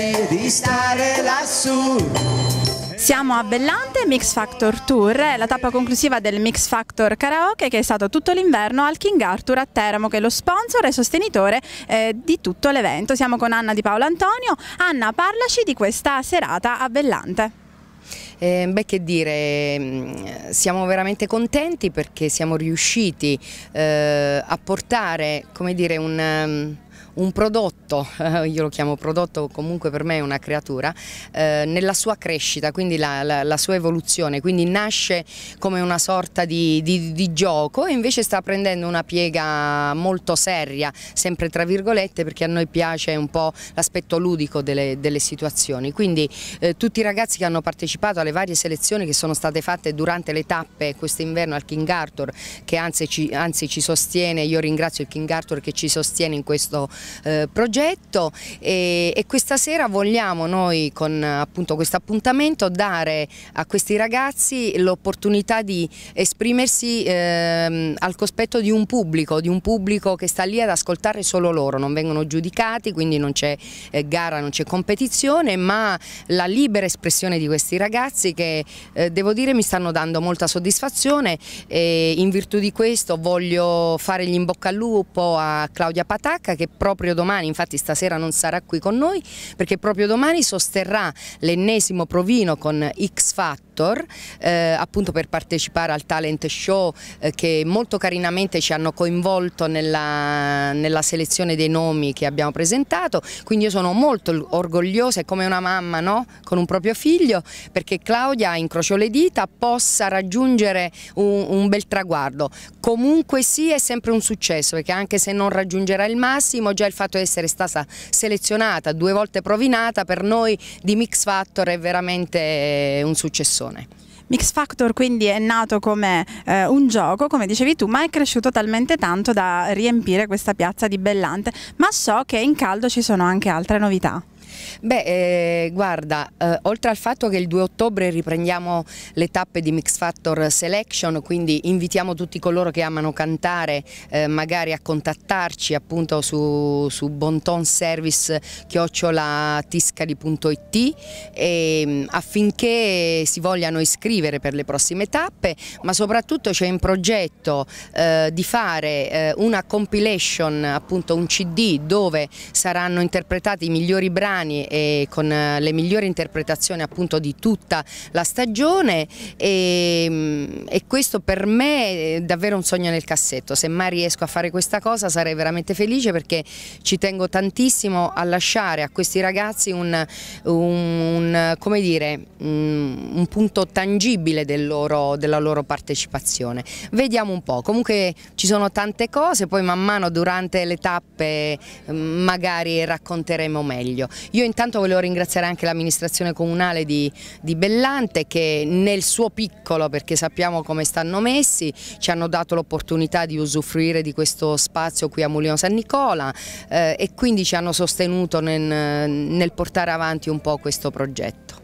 felice di stare lassù. Siamo a Bellante Mix Factor Tour, la tappa conclusiva del Mix Factor Karaoke che è stato tutto l'inverno al King Arthur a Teramo che è lo sponsor e sostenitore eh, di tutto l'evento. Siamo con Anna Di Paolo Antonio. Anna parlaci di questa serata a Bellante. Eh, beh che dire, ehm, siamo veramente contenti perché siamo riusciti eh, a portare come dire, un... Ehm, un prodotto, eh, io lo chiamo prodotto comunque per me è una creatura, eh, nella sua crescita, quindi la, la, la, sua evoluzione, quindi nasce come una sorta di, di, di, gioco e invece sta prendendo una piega molto seria, sempre tra virgolette, perché a noi piace un po' l'aspetto ludico delle, delle, situazioni. Quindi eh, tutti i ragazzi che hanno partecipato alle varie selezioni che sono state fatte durante le tappe quest'inverno al King Arthur, che anzi ci, anzi ci sostiene, io ringrazio il King Arthur che ci sostiene in questo eh, progetto e, e, questa sera vogliamo noi con appunto questo appuntamento dare a questi ragazzi l'opportunità di esprimersi eh, al cospetto di un pubblico, di un pubblico che sta lì ad ascoltare solo loro, non vengono giudicati, quindi non c'è eh, gara, non c'è competizione, ma la libera espressione di questi ragazzi che eh, devo dire mi stanno dando molta soddisfazione e in virtù di questo voglio fare gli in bocca al lupo a Claudia Patacca che proprio domani, infatti stasera non sarà qui con noi, perché proprio domani sosterrà l'ennesimo provino con X Factor Doctor, eh, appunto per partecipare al talent show eh, che molto carinamente ci hanno coinvolto nella, nella, selezione dei nomi che abbiamo presentato, quindi io sono molto orgogliosa, e come una mamma no? con un proprio figlio, perché Claudia, incrocio le dita, possa raggiungere un, un bel traguardo. Comunque sì, è sempre un successo, perché anche se non raggiungerà il massimo, già il fatto di essere stata selezionata, due volte provinata, per noi di Mix Factor è veramente un successo persone. Mix Factor quindi è nato come eh, un gioco, come dicevi tu, ma è cresciuto talmente tanto da riempire questa piazza di Bellante, ma so che in caldo ci sono anche altre novità. Beh, eh, guarda, eh, oltre al fatto che il 2 ottobre riprendiamo le tappe di Mix Factor Selection, quindi invitiamo tutti coloro che amano cantare eh, magari a contattarci appunto su, su bontonservice.tiscali.it ehm, affinché si vogliano iscrivere per le prossime tappe, ma soprattutto c'è in progetto eh, di fare eh, una compilation, appunto un CD dove saranno interpretati i migliori brani italiani e con eh, le migliori interpretazioni appunto di tutta la stagione e, ehm, e questo per me è davvero un sogno nel cassetto, se mai riesco a fare questa cosa sarei veramente felice perché ci tengo tantissimo a lasciare a questi ragazzi un, un, un, dire, mm, un punto tangibile del loro, della loro partecipazione. Vediamo un po', comunque ci sono tante cose, poi man mano durante le tappe mm, magari racconteremo meglio. Io intanto volevo ringraziare anche l'amministrazione comunale di, di Bellante che nel suo piccolo, perché sappiamo come stanno messi, ci hanno dato l'opportunità di usufruire di questo spazio qui a Mulino San Nicola eh, e quindi ci hanno sostenuto nel, nel portare avanti un po' questo progetto.